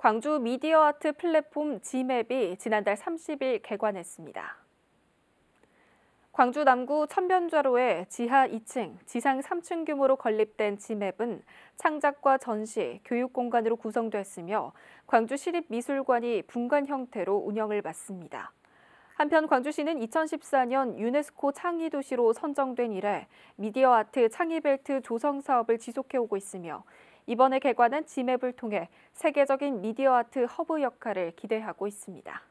광주 미디어 아트 플랫폼 지맵이 지난달 30일 개관했습니다. 광주 남구 천변좌로의 지하 2층, 지상 3층 규모로 건립된 지맵은 창작과 전시, 교육 공간으로 구성됐으며 광주시립미술관이 분관 형태로 운영을 맡습니다. 한편 광주시는 2014년 유네스코 창의도시로 선정된 이래 미디어 아트 창의벨트 조성 사업을 지속해오고 있으며 이번에 개관한 지맵을 통해 세계적인 미디어 아트 허브 역할을 기대하고 있습니다.